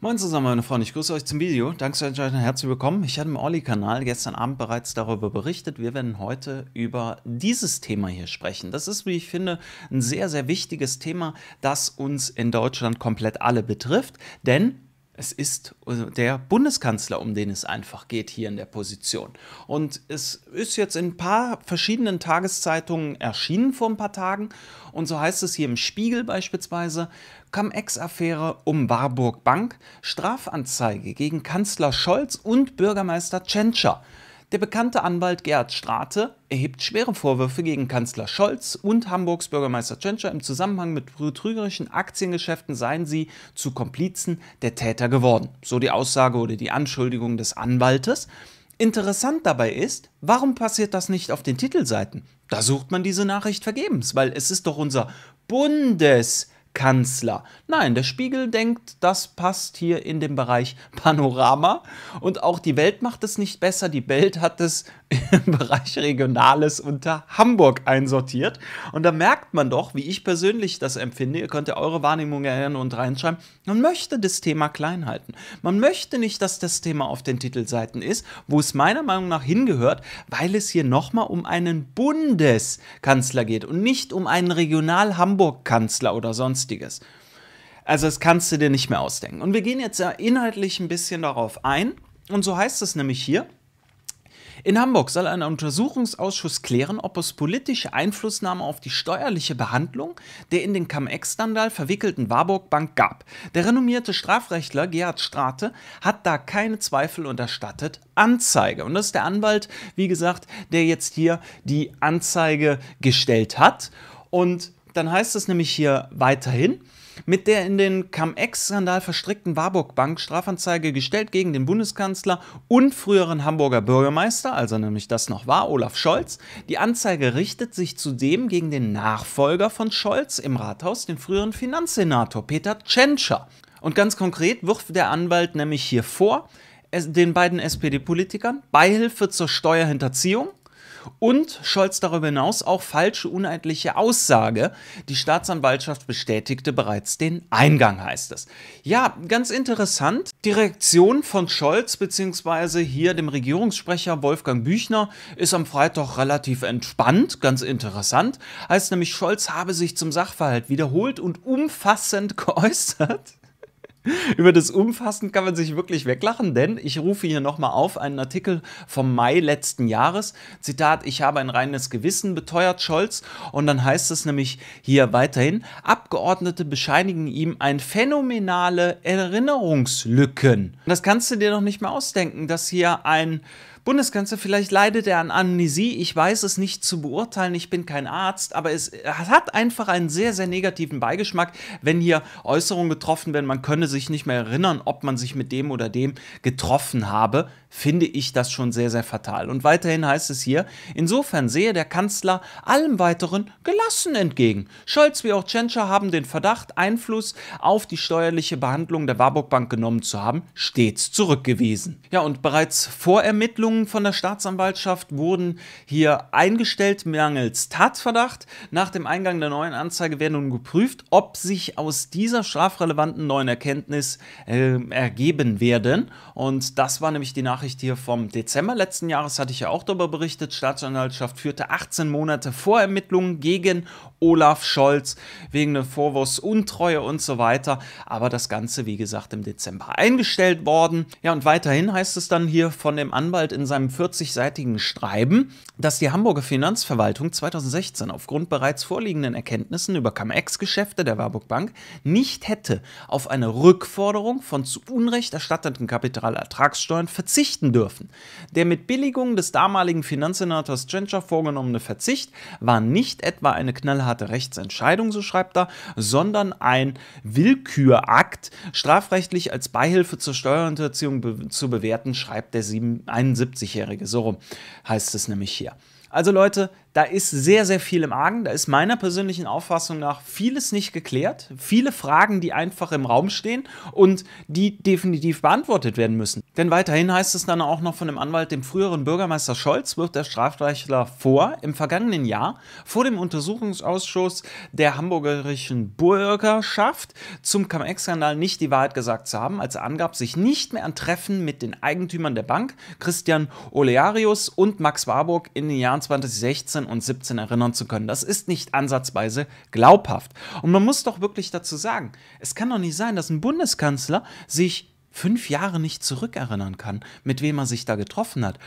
Moin zusammen, meine Freunde, ich grüße euch zum Video. Danke euch und herzlich willkommen. Ich hatte im Olli-Kanal gestern Abend bereits darüber berichtet. Wir werden heute über dieses Thema hier sprechen. Das ist, wie ich finde, ein sehr, sehr wichtiges Thema, das uns in Deutschland komplett alle betrifft. Denn es ist also, der Bundeskanzler, um den es einfach geht hier in der Position. Und es ist jetzt in ein paar verschiedenen Tageszeitungen erschienen vor ein paar Tagen. Und so heißt es hier im Spiegel beispielsweise, Cum-Ex-Affäre um Warburg Bank, Strafanzeige gegen Kanzler Scholz und Bürgermeister Tschentscher. Der bekannte Anwalt Gerhard Strate erhebt schwere Vorwürfe gegen Kanzler Scholz und Hamburgs Bürgermeister Tschentscher im Zusammenhang mit betrügerischen Aktiengeschäften seien sie zu Komplizen der Täter geworden. So die Aussage oder die Anschuldigung des Anwaltes. Interessant dabei ist, warum passiert das nicht auf den Titelseiten? Da sucht man diese Nachricht vergebens, weil es ist doch unser Bundes Kanzler. Nein, der Spiegel denkt, das passt hier in den Bereich Panorama. Und auch die Welt macht es nicht besser. Die Welt hat es im Bereich Regionales unter Hamburg einsortiert. Und da merkt man doch, wie ich persönlich das empfinde, ihr könnt ja eure Wahrnehmung erinnern und reinschreiben, man möchte das Thema klein halten. Man möchte nicht, dass das Thema auf den Titelseiten ist, wo es meiner Meinung nach hingehört, weil es hier nochmal um einen Bundeskanzler geht und nicht um einen Regional-Hamburg-Kanzler oder sonstiges. Also das kannst du dir nicht mehr ausdenken. Und wir gehen jetzt inhaltlich ein bisschen darauf ein. Und so heißt es nämlich hier. In Hamburg soll ein Untersuchungsausschuss klären, ob es politische Einflussnahme auf die steuerliche Behandlung der in den Cum-Ex-Skandal verwickelten Warburg Bank gab. Der renommierte Strafrechtler Gerhard Strate hat da keine Zweifel und erstattet Anzeige. Und das ist der Anwalt, wie gesagt, der jetzt hier die Anzeige gestellt hat. Und dann heißt es nämlich hier weiterhin, mit der in den Cum-Ex-Skandal verstrickten Warburg Bank Strafanzeige gestellt gegen den Bundeskanzler und früheren Hamburger Bürgermeister, also nämlich das noch war, Olaf Scholz. Die Anzeige richtet sich zudem gegen den Nachfolger von Scholz im Rathaus, den früheren Finanzsenator Peter Tschentscher. Und ganz konkret wirft der Anwalt nämlich hier vor, den beiden SPD-Politikern Beihilfe zur Steuerhinterziehung und Scholz darüber hinaus auch falsche, uneidliche Aussage. Die Staatsanwaltschaft bestätigte bereits den Eingang, heißt es. Ja, ganz interessant. Die Reaktion von Scholz bzw. hier dem Regierungssprecher Wolfgang Büchner ist am Freitag relativ entspannt, ganz interessant. Heißt nämlich, Scholz habe sich zum Sachverhalt wiederholt und umfassend geäußert. Über das Umfassend kann man sich wirklich weglachen, denn ich rufe hier nochmal auf einen Artikel vom Mai letzten Jahres. Zitat, ich habe ein reines Gewissen, beteuert Scholz. Und dann heißt es nämlich hier weiterhin, Abgeordnete bescheinigen ihm ein phänomenale Erinnerungslücken. Das kannst du dir noch nicht mal ausdenken, dass hier ein Bundeskanzler, vielleicht leidet er an Amnesie, ich weiß es nicht zu beurteilen, ich bin kein Arzt, aber es hat einfach einen sehr, sehr negativen Beigeschmack, wenn hier Äußerungen getroffen werden, man könne sich nicht mehr erinnern, ob man sich mit dem oder dem getroffen habe, finde ich das schon sehr, sehr fatal. Und weiterhin heißt es hier, insofern sehe der Kanzler allem Weiteren gelassen entgegen. Scholz wie auch Tschentscher haben den Verdacht, Einfluss auf die steuerliche Behandlung der Warburg Bank genommen zu haben, stets zurückgewiesen. Ja, und bereits vor Ermittlungen Ermittlungen von der Staatsanwaltschaft wurden hier eingestellt mangels Tatverdacht. Nach dem Eingang der neuen Anzeige werden nun geprüft, ob sich aus dieser strafrelevanten neuen Erkenntnis äh, ergeben werden. Und das war nämlich die Nachricht hier vom Dezember letzten Jahres, hatte ich ja auch darüber berichtet. Staatsanwaltschaft führte 18 Monate Vorermittlungen gegen Olaf Scholz wegen der Vorwurfs Untreue und so weiter. Aber das Ganze, wie gesagt, im Dezember eingestellt worden. Ja, und weiterhin heißt es dann hier von dem Anwalt in seinem 40-seitigen Schreiben, dass die Hamburger Finanzverwaltung 2016 aufgrund bereits vorliegenden Erkenntnissen über cum geschäfte der Warburg Bank nicht hätte auf eine Rückforderung von zu Unrecht erstatteten Kapitalertragssteuern verzichten dürfen. Der mit Billigung des damaligen Finanzsenators Trencher vorgenommene Verzicht war nicht etwa eine knallharte Rechtsentscheidung, so schreibt er, sondern ein Willkürakt, strafrechtlich als Beihilfe zur Steuerhinterziehung be zu bewerten, schreibt der 71. 70-Jährige. So rum heißt es nämlich hier. Also Leute, da ist sehr, sehr viel im Argen. Da ist meiner persönlichen Auffassung nach vieles nicht geklärt. Viele Fragen, die einfach im Raum stehen und die definitiv beantwortet werden müssen. Denn weiterhin heißt es dann auch noch von dem Anwalt, dem früheren Bürgermeister Scholz, wird der Strafrechtler vor, im vergangenen Jahr vor dem Untersuchungsausschuss der hamburgerischen Bürgerschaft zum cum skandal nicht die Wahrheit gesagt zu haben, als er angab, sich nicht mehr an Treffen mit den Eigentümern der Bank, Christian Olearius und Max Warburg in den Jahren 2016 und 17 erinnern zu können. Das ist nicht ansatzweise glaubhaft. Und man muss doch wirklich dazu sagen, es kann doch nicht sein, dass ein Bundeskanzler sich fünf Jahre nicht zurückerinnern kann, mit wem er sich da getroffen hat.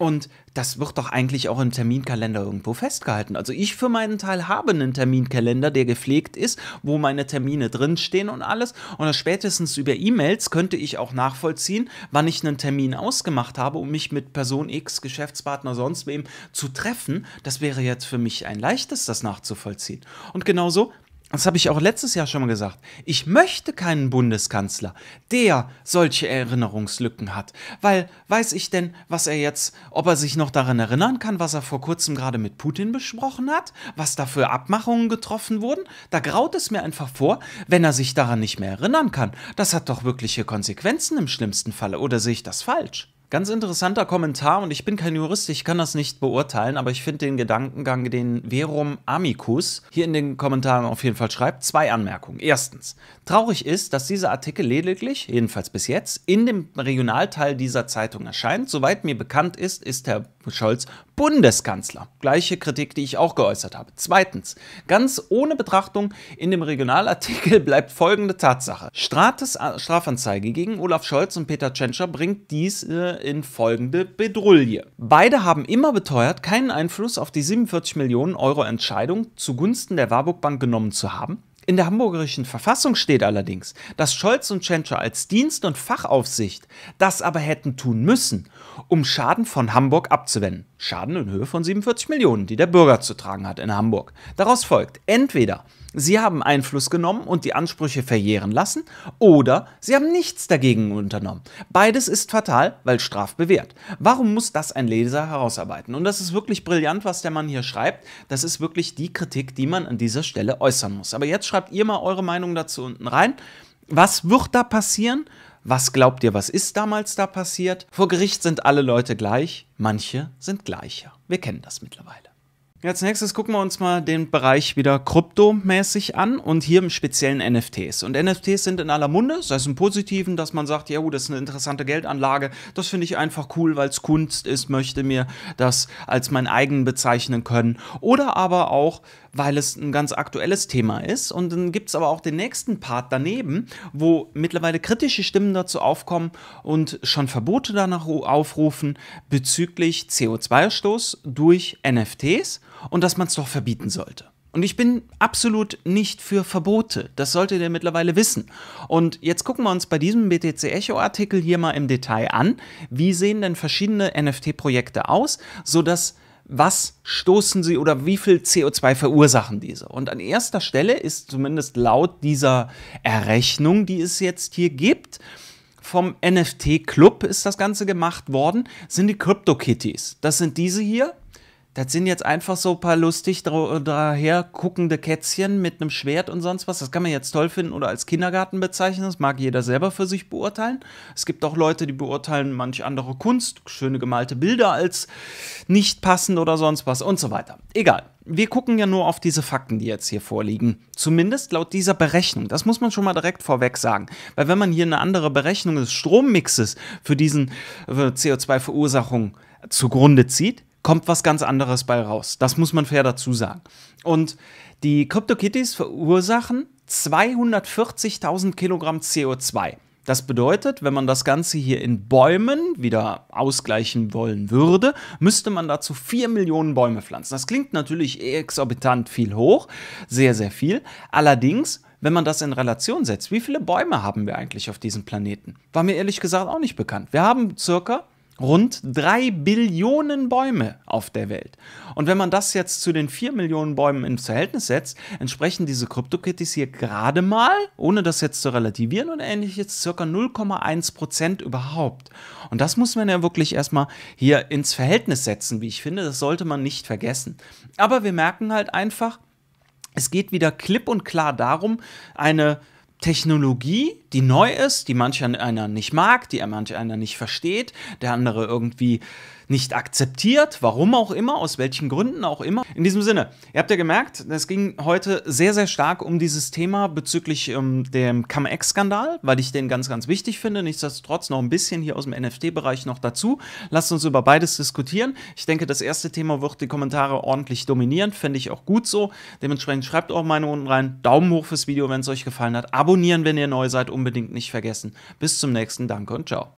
Und das wird doch eigentlich auch im Terminkalender irgendwo festgehalten. Also ich für meinen Teil habe einen Terminkalender, der gepflegt ist, wo meine Termine drinstehen und alles. Und spätestens über E-Mails könnte ich auch nachvollziehen, wann ich einen Termin ausgemacht habe, um mich mit Person X, Geschäftspartner, sonst wem zu treffen. Das wäre jetzt für mich ein leichtes, das nachzuvollziehen. Und genauso das habe ich auch letztes Jahr schon mal gesagt, ich möchte keinen Bundeskanzler, der solche Erinnerungslücken hat. Weil weiß ich denn, was er jetzt, ob er sich noch daran erinnern kann, was er vor kurzem gerade mit Putin besprochen hat, was da für Abmachungen getroffen wurden? Da graut es mir einfach vor, wenn er sich daran nicht mehr erinnern kann. Das hat doch wirkliche Konsequenzen im schlimmsten Falle, oder sehe ich das falsch? Ganz interessanter Kommentar und ich bin kein Jurist, ich kann das nicht beurteilen, aber ich finde den Gedankengang, den Verum Amicus hier in den Kommentaren auf jeden Fall schreibt, zwei Anmerkungen. Erstens, traurig ist, dass dieser Artikel lediglich, jedenfalls bis jetzt, in dem Regionalteil dieser Zeitung erscheint. Soweit mir bekannt ist, ist Herr Scholz Bundeskanzler. Gleiche Kritik, die ich auch geäußert habe. Zweitens, ganz ohne Betrachtung in dem Regionalartikel bleibt folgende Tatsache. Strates äh, Strafanzeige gegen Olaf Scholz und Peter Tschentscher bringt dies äh, in folgende Bedrulle. Beide haben immer beteuert, keinen Einfluss auf die 47 Millionen Euro Entscheidung zugunsten der Warburg Bank genommen zu haben in der hamburgerischen Verfassung steht allerdings, dass Scholz und Tschentscher als Dienst- und Fachaufsicht das aber hätten tun müssen, um Schaden von Hamburg abzuwenden. Schaden in Höhe von 47 Millionen, die der Bürger zu tragen hat in Hamburg. Daraus folgt entweder Sie haben Einfluss genommen und die Ansprüche verjähren lassen, oder Sie haben nichts dagegen unternommen. Beides ist fatal, weil Straf bewährt. Warum muss das ein Leser herausarbeiten? Und das ist wirklich brillant, was der Mann hier schreibt. Das ist wirklich die Kritik, die man an dieser Stelle äußern muss. Aber jetzt schreibt ihr mal eure Meinung dazu unten rein. Was wird da passieren? Was glaubt ihr, was ist damals da passiert? Vor Gericht sind alle Leute gleich, manche sind gleicher. Wir kennen das mittlerweile. Als nächstes gucken wir uns mal den Bereich wieder kryptomäßig an und hier im speziellen NFTs. Und NFTs sind in aller Munde, sei es im Positiven, dass man sagt, ja gut, das ist eine interessante Geldanlage, das finde ich einfach cool, weil es Kunst ist, möchte mir das als mein eigen bezeichnen können. Oder aber auch, weil es ein ganz aktuelles Thema ist. Und dann gibt es aber auch den nächsten Part daneben, wo mittlerweile kritische Stimmen dazu aufkommen und schon Verbote danach aufrufen bezüglich CO2-Ausstoß durch NFTs und dass man es doch verbieten sollte. Und ich bin absolut nicht für Verbote. Das solltet ihr mittlerweile wissen. Und jetzt gucken wir uns bei diesem BTC Echo Artikel hier mal im Detail an. Wie sehen denn verschiedene NFT-Projekte aus, sodass was stoßen sie oder wie viel CO2 verursachen diese? Und an erster Stelle ist zumindest laut dieser Errechnung, die es jetzt hier gibt, vom NFT Club ist das Ganze gemacht worden, sind die Crypto Kitties. Das sind diese hier. Das sind jetzt einfach so ein paar lustig daher guckende Kätzchen mit einem Schwert und sonst was. Das kann man jetzt toll finden oder als Kindergarten bezeichnen. Das mag jeder selber für sich beurteilen. Es gibt auch Leute, die beurteilen manch andere Kunst, schöne gemalte Bilder als nicht passend oder sonst was und so weiter. Egal. Wir gucken ja nur auf diese Fakten, die jetzt hier vorliegen. Zumindest laut dieser Berechnung. Das muss man schon mal direkt vorweg sagen. Weil wenn man hier eine andere Berechnung des Strommixes für diesen CO2-Verursachung äh, zugrunde zieht, kommt was ganz anderes bei raus. Das muss man fair dazu sagen. Und die CryptoKitties verursachen 240.000 Kilogramm CO2. Das bedeutet, wenn man das Ganze hier in Bäumen wieder ausgleichen wollen würde, müsste man dazu 4 Millionen Bäume pflanzen. Das klingt natürlich exorbitant viel hoch, sehr, sehr viel. Allerdings, wenn man das in Relation setzt, wie viele Bäume haben wir eigentlich auf diesem Planeten? War mir ehrlich gesagt auch nicht bekannt. Wir haben circa rund drei Billionen Bäume auf der Welt. Und wenn man das jetzt zu den vier Millionen Bäumen ins Verhältnis setzt, entsprechen diese CryptoKitties hier gerade mal, ohne das jetzt zu relativieren und ähnliches, circa 0,1 Prozent überhaupt. Und das muss man ja wirklich erstmal hier ins Verhältnis setzen, wie ich finde. Das sollte man nicht vergessen. Aber wir merken halt einfach, es geht wieder klipp und klar darum, eine Technologie, die neu ist, die manch einer nicht mag, die manch einer nicht versteht, der andere irgendwie nicht akzeptiert, warum auch immer, aus welchen Gründen auch immer. In diesem Sinne, ihr habt ja gemerkt, es ging heute sehr, sehr stark um dieses Thema bezüglich ähm, dem Cum-Ex-Skandal, weil ich den ganz, ganz wichtig finde. Nichtsdestotrotz noch ein bisschen hier aus dem NFT-Bereich noch dazu. Lasst uns über beides diskutieren. Ich denke, das erste Thema wird die Kommentare ordentlich dominieren, Fände ich auch gut so. Dementsprechend schreibt auch meine unten rein. Daumen hoch fürs Video, wenn es euch gefallen hat. Abonnieren, wenn ihr neu seid, unbedingt nicht vergessen. Bis zum nächsten, danke und ciao.